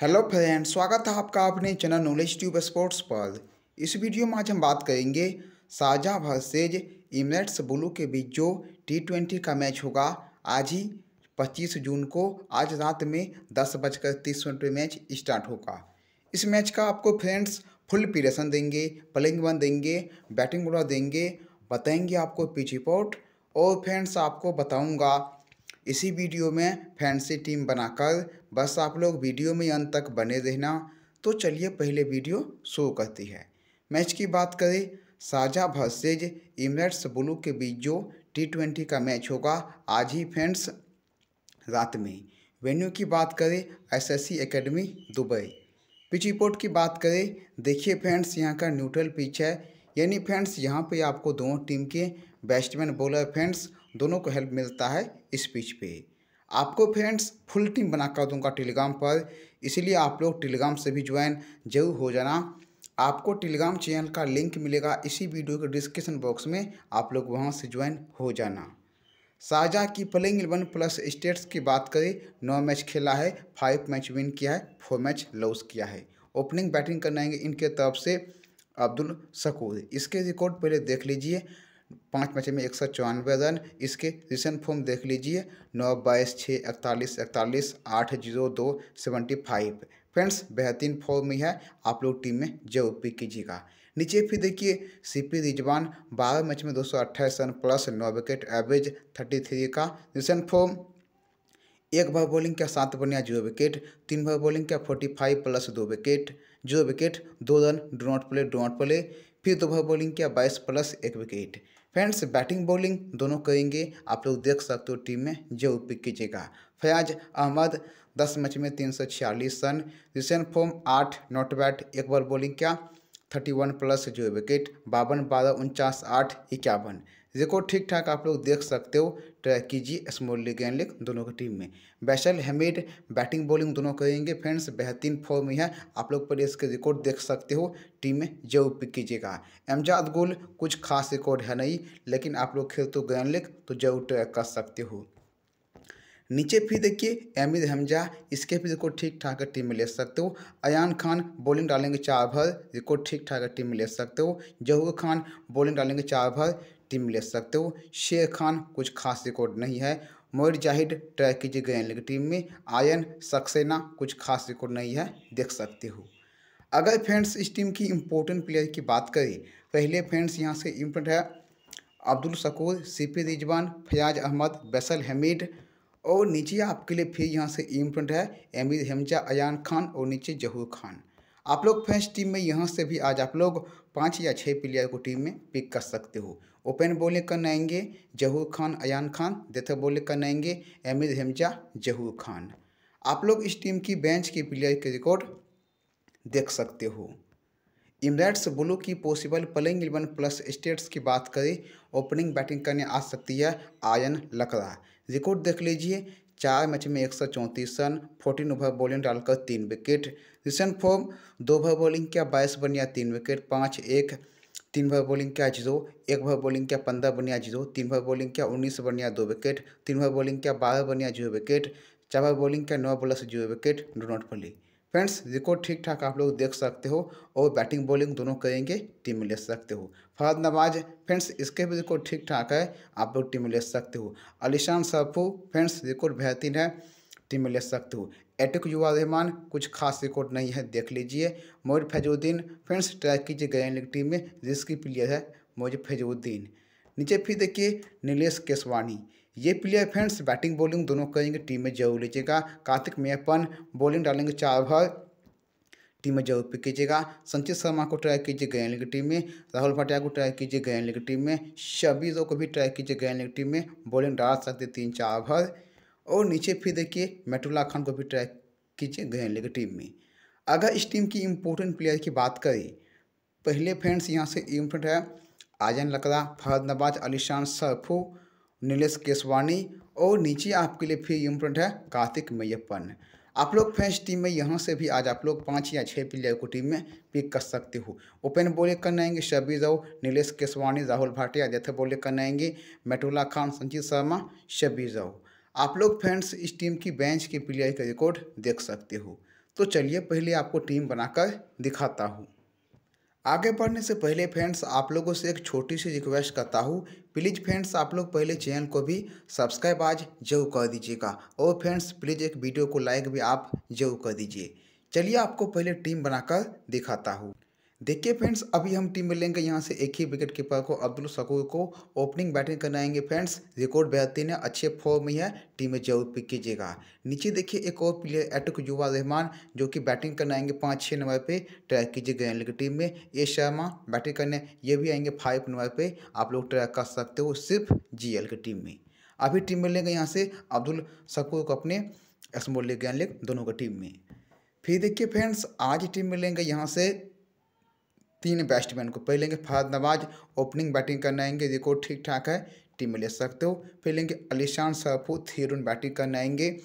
hello friend स्वागत है आपका अपने चैनल नॉलेज ट्यूब स्पोर्ट्स पर इस वीडियो में आज हम बात करेंगे साजा वर्सेज इमरेट्स ब्लू के बीच जो टी ट्वेंटी का मैच होगा आज ही 25 जून को आज रात में दस बजकर तीस मिनट पर मैच स्टार्ट होगा इस मैच का आपको फ्रेंड्स फुल पीरेशन देंगे प्लेइंग वन देंगे बैटिंग बुला देंगे बताएंगे आपको पिच रिपोर्ट और फ्रेंड्स आपको बताऊँगा इसी वीडियो में फैंसी टीम बनाकर बस आप लोग वीडियो में अंत तक बने रहना तो चलिए पहले वीडियो शुरू करती है मैच की बात करें साझा भर्सेज इमरेट्स ब्लू के बीच जो टी ट्वेंटी का मैच होगा आज ही फ्रेंड्स रात में वेन्यू की बात करें SSC academy Dubai pitch report की बात करें देखिए फ्रेंड्स यहाँ का न्यूट्रल पिच है यानी फ्रेंड्स यहाँ पे आपको दोनों टीम के बैट्समैन बॉलर फ्रेंड्स दोनों को हेल्प मिलता है इस पिच पे आपको फ्रेंड्स फुल टीम बनाकर दूंगा टेलीग्राम पर इसीलिए आप लोग टेलीग्राम से भी ज्वाइन जरूर हो जाना आपको टेलीग्राम चैनल का लिंक मिलेगा इसी वीडियो के डिस्क्रिप्शन बॉक्स में आप लोग वहाँ से ज्वाइन हो जाना शाहजहाँ की प्लेइंग इलेवन प्लस स्टेट्स की बात करें नौ मैच खेला है फाइव मैच विन किया है फोर मैच लॉस किया है ओपनिंग बैटिंग करनाएंगे इनके तरफ से अब्दुल शकूर इसके रिकॉर्ड पहले देख लीजिए पाँच पाँच में एक सौ चौरानवे रन इसके रिसेंट फॉर्म देख लीजिए नौ बाईस छः इकतालीस इकतालीस आठ जीरो दो सेवेंटी फाइव फ्रेंड्स बेहतरीन फॉर्म ही है आप लोग टीम में जरूर पिक कीजिएगा नीचे फिर देखिए सीपी रिजवान बारह मैच में दो सौ अट्ठाईस रन प्लस नौ विकेट एवरेज थर्टी थ्री का रिसेंट फॉर्म एक बार बॉलिंग का सात बनिया जीरो विकेट तीन बार बॉलिंग का फोर्टी फाइव प्लस दो विकेट जीरो विकेट दो run do not play do not play फिर दो बार बॉलिंग का बाईस प्लस एक विकेट फ्रेंड्स बैटिंग बॉलिंग दोनों करेंगे आप लोग देख सकते हो टीम में जो पिक कीजिएगा फयाज अहमद दस मैच में तीन सौ छियालीस रन रिसेंट फॉर्म आठ नॉट बैट एक बॉल बॉलिंग क्या थर्टी वन प्लस जो विकेट बावन बारह उनचास आठ इक्यावन देखो ठीक ठाक आप लोग देख सकते हो ट्रैक कीजिए स्मोली गैनलिक दोनों की टीम में बैशल हमीद बैटिंग बॉलिंग दोनों करेंगे फ्रेंड्स बेहतरीन फॉर्म में है आप लोग पहले इसके रिकॉर्ड देख सकते हो टीम में जरूर पिक कीजिएगा एमजाद गुल कुछ खास रिकॉर्ड है नहीं लेकिन आप लोग खेलते हो गैनलिक तो जरूर ट्रैक कर सकते हो नीचे फिर देखिए एमिर हमजा इसके भी रिकॉर्ड ठीक ठाक टीम में ले सकते हो अयान खान बॉलिंग डालेंगे चार भर रिकॉर्ड ठीक ठाक टीम में ले सकते हो जहूर खान बॉलिंग डालेंगे चार भर टीम ले सकते हो शेर खान कुछ खास रिकॉर्ड नहीं है मोर जाहिद ट्राई कीजिए गए लीग टीम में आयन सक्सेना कुछ खास रिकॉर्ड नहीं है देख सकते हो अगर फ्रेंड्स इस टीम की इम्पोर्टेंट प्लेयर की बात करें पहले फ्रेंड्स यहाँ से इम्पोर्ट है अब्दुल शकूर सीपी रिजवान फयाज अहमद बैसल हमीद और नीचे आपके लिए फिर यहाँ से इम्पोर्ट है एमिर हमजा अयान खान और नीचे जहूर खान आप लोग फ्रेंड्स टीम में यहाँ से भी आज आप लोग पाँच या छः प्लेयर को टीम में पिक कर सकते हो ओपन बॉलिंग करने आएंगे जहूर खान अयान खान डेथ बॉलिंग करने आएंगे अमिद हेमजा जहूर खान आप लोग इस टीम की बेंच के प्लेयर के रिकॉर्ड देख सकते हो इमराट्स ब्लू की possible playing eleven plus stats की बात करें ओपनिंग बैटिंग करने आ सकती है आयन लकड़ा रिकॉर्ड देख लीजिए चार मैच में एक सौ चौंतीस रन फोर्टीन ओवर बॉलिंग डालकर तीन विकेट रिसेंट फॉर्म दो ओवर बॉलिंग क्या बाईस बनिया तीन विकेट पाँच एक तीन ओवर बॉलिंग क्या जीरो एक ओवर बॉलिंग क्या पंद्रह बनिया जीरो तीन ओवर बॉलिंग क्या उन्नीस बनिया दो विकेट तीन ओवर बॉलिंग क्या बारह बनिया जीरो विकेट चार ओवर बॉलिंग क्या नौ बॉलर से जीरो विकेट डो नॉट फली फ्रेंड्स रिकॉर्ड ठीक ठाक आप लोग देख सकते हो और बैटिंग बॉलिंग दोनों करेंगे टीम ले सकते हो फहद नवाज फ्रेंड्स इसके भी रिकॉर्ड ठीक ठाक है आप लोग टीम ले सकते हो अलीशान सफू फ्रेंड्स रिकॉर्ड बेहतरीन है टीम में ले सकते हो एटिक युवा रहमान कुछ खास रिकॉर्ड नहीं है देख लीजिए मोर फैजुद्दीन फ्रेंड्स ट्राई कीजिए गया लीग टीम में जिसकी प्लेयर है मोर फैजुद्दीन नीचे फिर देखिए नीलेश केसवानी ये प्लेयर फ्रेंड्स बैटिंग बॉलिंग दोनों करेंगे टीम में जरूर लीजिएगा कार्तिक मेयपन बॉलिंग डालेंगे चार ओवर टीम में जरूर पिक कीजिएगा संचित शर्मा को ट्राई कीजिए ग्रैंड लीग टीम में राहुल भाटिया को ट्राई कीजिए ग्रैंड लीग टीम में शबीजों को भी ट्राई कीजिए ग्रैंड लीग टीम में बॉलिंग डाल सकते तीन चार ओवर और नीचे फिर देखिए मेटुल्ला खान को भी ट्राई कीजिए ग्रैंड लीग टीम में अगर इस टीम की इम्पोर्टेंट प्लेयर की बात करें पहले फ्रेंड्स यहाँ से इम्पोर्टेंट है आजन लकड़ा फहद नवाज अलीशान सरफू नीलेश केसवानी और नीचे आपके लिए फिर इम्पोर्टेंट है कार्तिक मैयपन आप लोग फैंस टीम में यहाँ से भी आज आप लोग पाँच या छः प्लेयर को टीम में पिक कर सकते हो ओपन बॉलिंग करने आएंगे शबीर राव नीलेश केसवानी राहुल भाटिया जैथे बॉलिंग करने आएंगे मेटोला खान संजीत शर्मा शबीर राव आप लोग फैंस इस टीम की बेंच के प्लेयर का रिकॉर्ड देख सकते हो तो चलिए पहले आपको टीम बनाकर दिखाता हूँ आगे बढ़ने से पहले फ्रेंड्स आप लोगों से एक छोटी सी रिक्वेस्ट करता हूँ प्लीज़ फ्रेंड्स आप लोग पहले चैनल को भी सब्सक्राइब आज जरूर कर दीजिएगा और फ्रेंड्स प्लीज़ एक वीडियो को लाइक भी आप जरूर कर दीजिए चलिए आपको पहले टीम बनाकर दिखाता हूँ देखिए फ्रेंड्स अभी हम टीम मिलेंगे यहाँ से एक ही विकेट कीपर को अब्दुल सकूर को ओपनिंग बैटिंग कराएंगे फ्रेंड्स रिकॉर्ड बेहतरीन है अच्छे फॉर्म में है टीम में जरूर पिक कीजिएगा नीचे देखिए एक और प्लेयर एटक युवा रहमान जो कि बैटिंग करने आएंगे पाँच छः नंबर पे ट्रैक कीजिए ग्रैंड लीग टीम में ये शर्मा बैटिंग करने ये भी आएंगे फाइव नंबर पर आप लोग ट्रैक कर सकते हो सिर्फ जी की टीम में अभी टीम मिलेंगे यहाँ से अब्दुल सकूर को अपने स्मॉल लीग ग्रैंड लीग दोनों की टीम में फिर देखिए फ्रेंड्स आज टीम मिलेंगे यहाँ से तीन बैट्समैन को पहले लेंगे फहद नवाज ओपनिंग बैटिंग करने आएंगे रिकॉर्ड ठीक ठाक है टीम में ले सकते हो फिर लेंगे अलीशान सरफू थीरुन बैटिंग करने आएंगे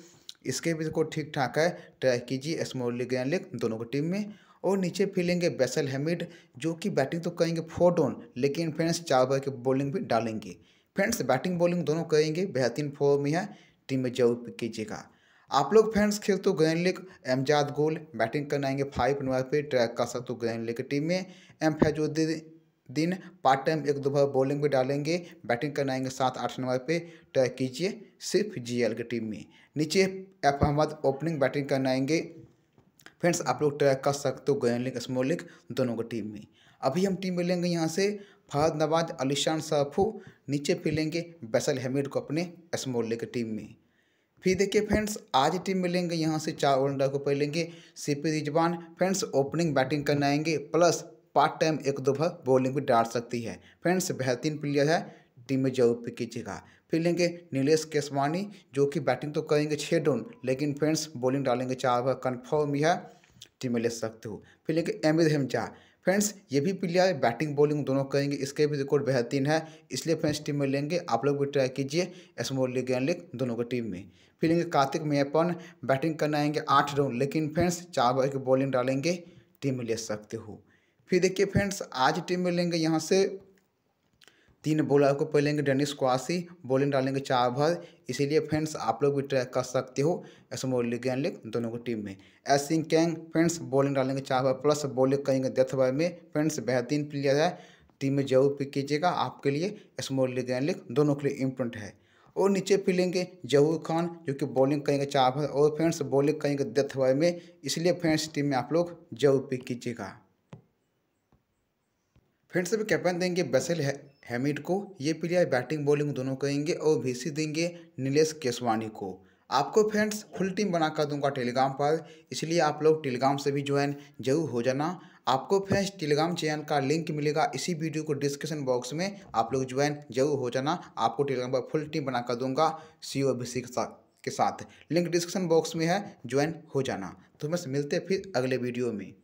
इसके भी रिकॉर्ड ठीक ठाक है ट्राई कीजिए स्मोली लीग दोनों की टीम में और नीचे फिर लेंगे बैसल हेमिड जो कि बैटिंग तो करेंगे फोर डोन लेकिन फ्रेंड्स चार बार की बॉलिंग भी डालेंगे फ्रेंड्स बैटिंग बॉलिंग दोनों करेंगे बेहतरीन फॉर्म में है टीम में जरूर कीजिएगा आप लोग फ्रेंड्स खेल तो गए लेक एमजाद गोल बैटिंग करने आएंगे फाइव नंबर पे ट्रैक कर सकते हो गए लेक टीम में एम फैजुद्दीन दिन पार्ट टाइम एक दोपहर बॉलिंग भी डालेंगे बैटिंग करने आएंगे सात आठ नंबर पे ट्रैक कीजिए सिर्फ जीएल की टीम में नीचे एफ अहमद ओपनिंग बैटिंग करने आएंगे फ्रेंड्स आप लोग ट्रैक कर सकते हो गयन लिंग स्मॉल लिंग दोनों की टीम में अभी हम टीम मिलेंगे यहाँ से फहद नवाज अलीशान सरफू नीचे फिर लेंगे बैसल हमीद को अपने स्मॉल लिंग टीम में फिर देखिए फ्रेंड्स आज टीम मिलेंगे यहाँ से चार ऑलराउंडर को पहलेंगे CP Rizwan friends opening batting करने आएंगे प्लस पार्ट टाइम एक दो भर बॉलिंग भी डाल सकती है फ्रेंड्स बेहतरीन प्लेयर है टीम में जरूर पिक कीजिएगा फिर लेंगे नीलेश केसवानी जो कि बैटिंग तो करेंगे छः डोन लेकिन फ्रेंड्स बॉलिंग डालेंगे चार ओवर कन्फर्म ही है टीम में ले सकते हो फिर लेंगे एम हेमचा फ्रेंड्स ये भी प्लेयर बैटिंग बॉलिंग दोनों करेंगे इसके भी रिकॉर्ड बेहतरीन है इसलिए फ्रेंड्स टीम में लेंगे आप लोग भी ट्राई कीजिए स्मॉल लीग एंड लीग दोनों की टीम में फिर लेंगे कार्तिक मेयपन बैटिंग करने आएंगे आठ रन लेकिन फ्रेंड्स चार बॉल की बॉलिंग डालेंगे टीम में ले सकते हो फिर देखिए फ्रेंड्स आज टीम में लेंगे यहाँ से तीन बॉलर को पहलेंगे डेनिस क्वासी बॉलिंग डालेंगे चार भर इसीलिए फ्रेंड्स आप लोग भी ट्रैक कर सकते हो एसमोल लीग एंड लीग दोनों की टीम में S Singh Kang friends bowling डालेंगे चार भर प्लस बॉलिंग करेंगे डेथ भर में फ्रेंड्स बेहतरीन प्लेयर है टीम में जरूर पिक कीजिएगा आपके लिए स्मॉल लीग एंड लीग दोनों के लिए इम्पोर्टेंट है और नीचे फिलेंगे जहूर खान जो कि बॉलिंग करेंगे चार भर और फ्रेंड्स बॉलिंग करेंगे डेथ भर में इसलिए फ्रेंड्स टीम में आप लोग जरूर पिक कीजिएगा फ्रेंड्स अभी कैप्टन देंगे बसेल हैमिड को ये प्लेयर बैटिंग बॉलिंग दोनों करेंगे और वी देंगे नीलेश केसवानी को आपको फ्रेंड्स फुल टीम बनाकर दूंगा टेलीग्राम पर इसलिए आप लोग टेलीग्राम से भी ज्वाइन जरूर हो जाना आपको फ्रेंड्स टेलीग्राम चैनल का लिंक मिलेगा इसी वीडियो को डिस्क्रिप्शन बॉक्स में आप लोग ज्वाइन जरूर हो जाना आपको टेलीग्राम पर फुल टीम बनाकर दूंगा सी ओ के साथ के साथ लिंक डिस्क्रिप्शन बॉक्स में है ज्वाइन हो जाना तो बस मिलते फिर अगले वीडियो में